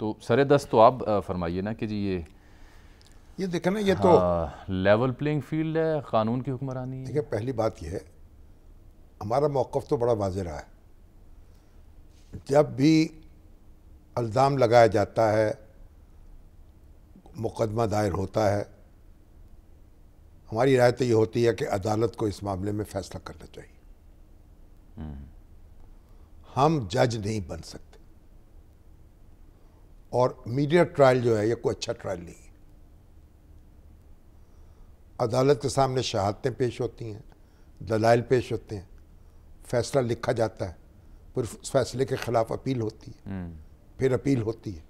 तो सर दस तो आप फरमाइए ना कि जी ये ये देखें ना ये तो- हाँ, तो लेवल प्लेइंग फील्ड है कानून की हुक्मरानी देखिए पहली बात यह है हमारा मौक़ तो बड़ा वाज रहा है जब भी अल्ज़ाम लगाया जाता है मुकदमा दायर होता है हमारी राय तो ये होती है कि अदालत को इस मामले में फ़ैसला करना चाहिए हम्म। हम जज नहीं बन सकते और मीडिया ट्रायल जो है ये कोई अच्छा ट्रायल नहीं है अदालत के सामने शहादतें पेश होती हैं दलाइल पेश होते हैं फैसला लिखा जाता है फिर उस फैसले के ख़िलाफ़ अपील होती है हम्म। फिर अपील होती है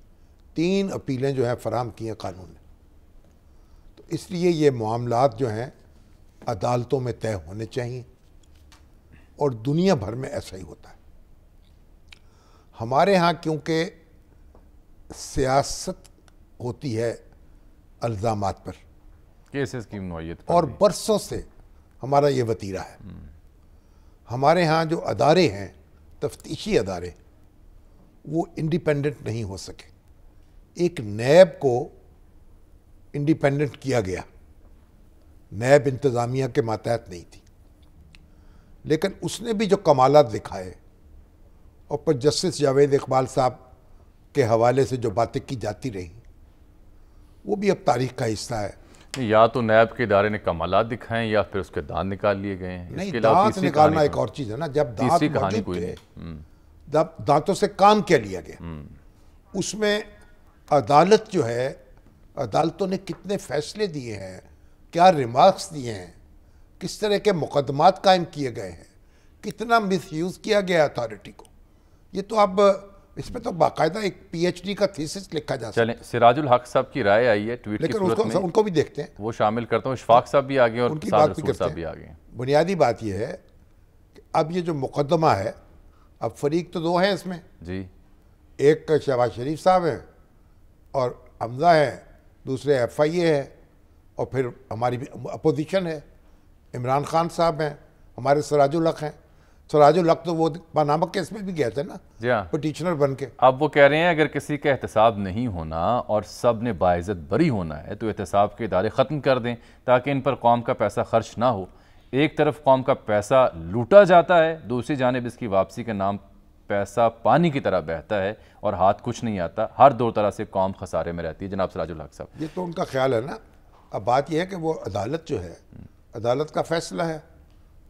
तीन अपीलें जो हैं फराम की हैं कानून ने तो इसलिए ये मामला जो हैं अदालतों में तय होने चाहिए और दुनिया भर में ऐसा ही होता है हमारे यहाँ क्योंकि सियासत होती है अल्ज़ाम पर केसेस की नोयत और बरसों से हमारा ये वतीरा है हम्म। हमारे यहाँ जो अदारे हैं तफ्तीशी अदारे वो इंडिपेंडेंट नहीं हो सके एक नैब को इंडिपेंडेंट किया गया नैब इंतज़ामिया के मातहत नहीं थी लेकिन उसने भी जो कमालत दिखाए और पर जस्टिस जावेद इकबाल साहब के हवाले से जो बातें की जाती रही वो भी अब तारीख का हिस्सा है या तो नैब के इदारे ने कमाल दिखाएं या फिर उसके दांत निकाल लिए गए हैं नहीं दांत निकालना एक और चीज़ है ना जब दांत कहानी कोई हम्म। जब दांतों से काम क्या लिया गया हम्म। उसमें अदालत जो है अदालतों ने कितने फैसले दिए हैं क्या रिमार्क्स दिए हैं किस तरह के मुकदमात कायम किए गए हैं कितना मिसयूज़ किया गया अथॉरिटी को ये तो अब इसमें तो बाकायदा एक पीएचडी का थीसिस लिखा जा सकता है सिराजुल हक साहब की राय आई है ट्वीट लेकिन उसको में उनको भी देखते हैं वो शामिल करता हूँ इशफाक साहब भी आगे और उनकी बात भी हैं। भी आगे बुनियादी बात यह है कि अब ये जो मुकदमा है अब फरीक तो दो हैं इसमें जी एक शहबाज शरीफ साहब हैं और हमजा है दूसरे एफ आई ए है और फिर हमारी अपोजिशन है इमरान खान साहब हैं हमारे सराजुल हक हैं सराजुल तो हक तो वो नामक केस में भी गया था ना जी पटिशनर हाँ। बन के अब वो कह रहे हैं अगर किसी का एहतसाब नहीं होना और सब ने बाजत बरी होना है तो एहतसाब के इदारे ख़त्म कर दें ताकि इन पर कौम का पैसा खर्च ना हो एक तरफ कौम का पैसा लूटा जाता है दूसरी जानब इसकी वापसी के नाम पैसा पानी की तरह बहता है और हाथ कुछ नहीं आता हर दो तरह से कौम खसारे में रहती है जनाब सराजुल हक साहब ये तो उनका ख्याल है ना अब बात यह है कि वो अदालत जो है अदालत का फैसला है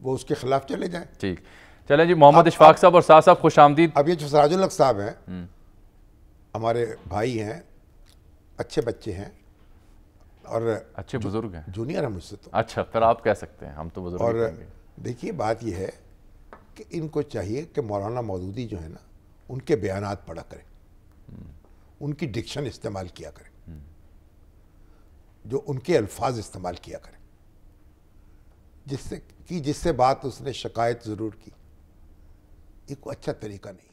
वो उसके खिलाफ चले जाए ठीक चले जी मोहम्मद इशफाक साहब और साहब खुश आमदीद अब ये जो सराजुल साहब हैं हम्म। हमारे भाई हैं अच्छे बच्चे हैं और अच्छे बुजुर्ग हैं जूनियर है मुझसे तो अच्छा फिर आप कह सकते हैं हम तो बुजुर्ग और देखिए बात यह है कि इनको चाहिए कि मौलाना मौदूदी जो है ना उनके बयान पढ़ा करें हम्म। उनकी डिक्शन इस्तेमाल किया करें हम्म। जो उनके अल्फाज इस्तेमाल किया करें जिससे कि जिससे बात उसने शिकायत ज़रूर की एक अच्छा तरीका नहीं